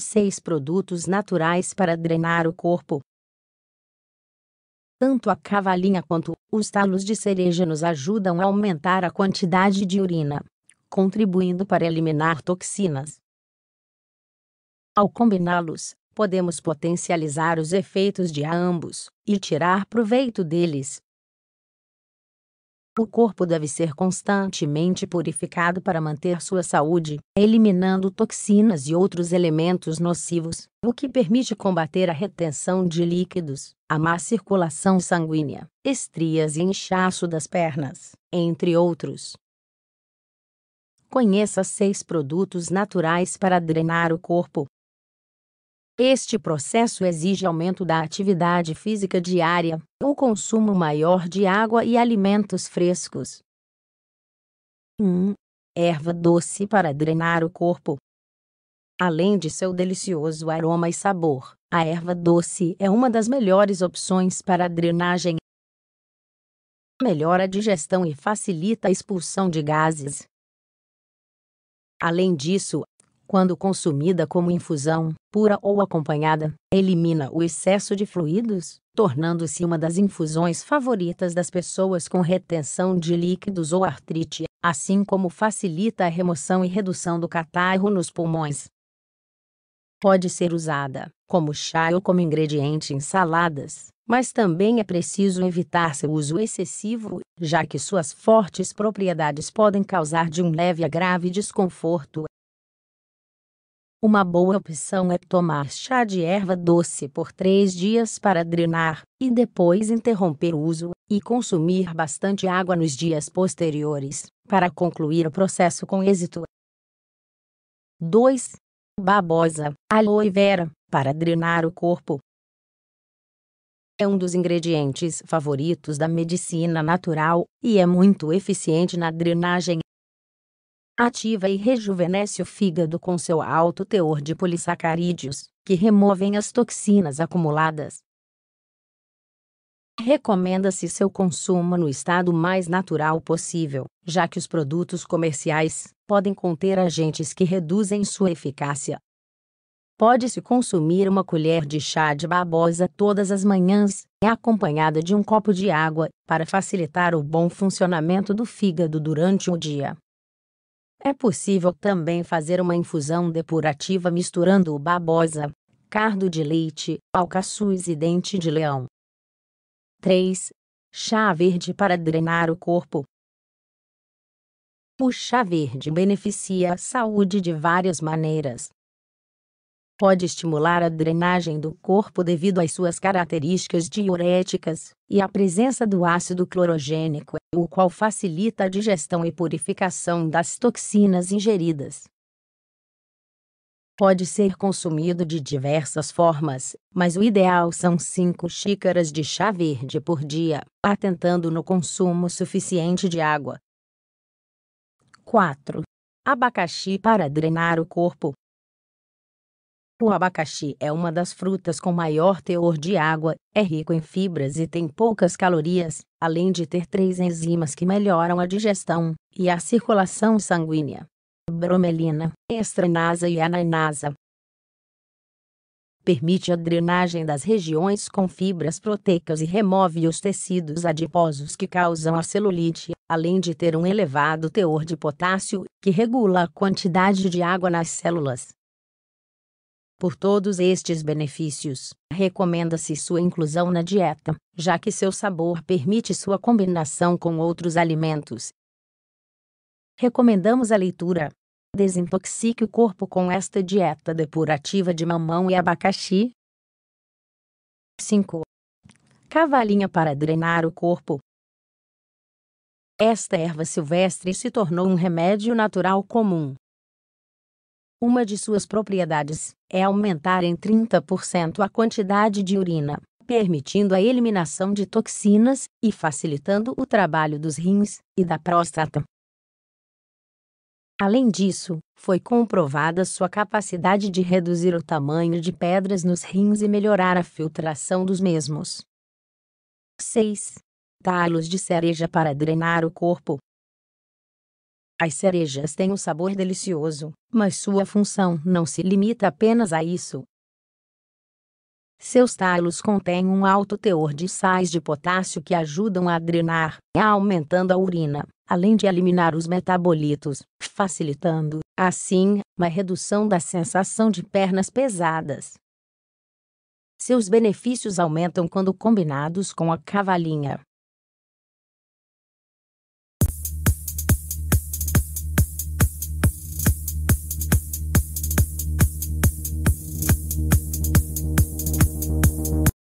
6 produtos naturais para drenar o corpo. Tanto a cavalinha quanto os talos de cereja nos ajudam a aumentar a quantidade de urina, contribuindo para eliminar toxinas. Ao combiná-los, podemos potencializar os efeitos de ambos e tirar proveito deles. O corpo deve ser constantemente purificado para manter sua saúde, eliminando toxinas e outros elementos nocivos, o que permite combater a retenção de líquidos, a má circulação sanguínea, estrias e inchaço das pernas, entre outros. Conheça seis produtos naturais para drenar o corpo. Este processo exige aumento da atividade física diária, o consumo maior de água e alimentos frescos. 1. Hum, erva doce para drenar o corpo. Além de seu delicioso aroma e sabor, a erva doce é uma das melhores opções para a drenagem. Melhora a digestão e facilita a expulsão de gases. Além disso, quando consumida como infusão, pura ou acompanhada, elimina o excesso de fluidos, tornando-se uma das infusões favoritas das pessoas com retenção de líquidos ou artrite, assim como facilita a remoção e redução do catarro nos pulmões. Pode ser usada como chá ou como ingrediente em saladas, mas também é preciso evitar seu uso excessivo, já que suas fortes propriedades podem causar de um leve a grave desconforto, uma boa opção é tomar chá de erva doce por três dias para drenar, e depois interromper o uso, e consumir bastante água nos dias posteriores, para concluir o processo com êxito. 2. Babosa, aloe vera, para drenar o corpo. É um dos ingredientes favoritos da medicina natural e é muito eficiente na drenagem ativa e rejuvenesce o fígado com seu alto teor de polissacarídeos, que removem as toxinas acumuladas. Recomenda-se seu consumo no estado mais natural possível, já que os produtos comerciais podem conter agentes que reduzem sua eficácia. Pode-se consumir uma colher de chá de babosa todas as manhãs, acompanhada de um copo de água, para facilitar o bom funcionamento do fígado durante o dia. É possível também fazer uma infusão depurativa misturando o babosa, cardo de leite, alcaçuz e dente de leão. 3. Chá verde para drenar o corpo. O chá verde beneficia a saúde de várias maneiras. Pode estimular a drenagem do corpo devido às suas características diuréticas e à presença do ácido clorogênico o qual facilita a digestão e purificação das toxinas ingeridas. Pode ser consumido de diversas formas, mas o ideal são 5 xícaras de chá verde por dia, atentando no consumo suficiente de água. 4. Abacaxi para drenar o corpo. O abacaxi é uma das frutas com maior teor de água, é rico em fibras e tem poucas calorias, além de ter três enzimas que melhoram a digestão e a circulação sanguínea: bromelina, estranasa e ananasa. Permite a drenagem das regiões com fibras proteicas e remove os tecidos adiposos que causam a celulite, além de ter um elevado teor de potássio, que regula a quantidade de água nas células. Por todos estes benefícios, recomenda-se sua inclusão na dieta, já que seu sabor permite sua combinação com outros alimentos. Recomendamos a leitura. Desintoxique o corpo com esta dieta depurativa de mamão e abacaxi. 5. Cavalinha para drenar o corpo. Esta erva silvestre se tornou um remédio natural comum, uma de suas propriedades é aumentar em 30% a quantidade de urina, permitindo a eliminação de toxinas e facilitando o trabalho dos rins e da próstata. Além disso, foi comprovada sua capacidade de reduzir o tamanho de pedras nos rins e melhorar a filtração dos mesmos. 6. Talos de cereja para drenar o corpo. As cerejas têm um sabor delicioso, mas sua função não se limita apenas a isso. Seus talos contêm um alto teor de sais de potássio que ajudam a drenar, aumentando a urina, além de eliminar os metabolitos, facilitando, assim, uma redução da sensação de pernas pesadas. Seus benefícios aumentam quando combinados com a cavalinha,